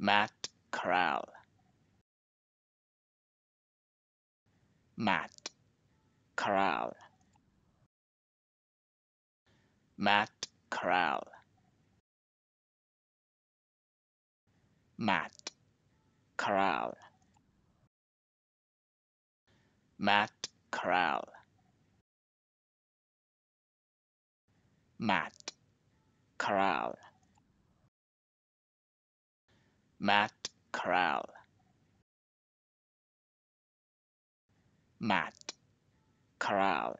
Matt Corral. Matt Corral. Matt Corral. Matt Corral. Matt Corral. Matt Corral. Matt Corral. Matt Corral.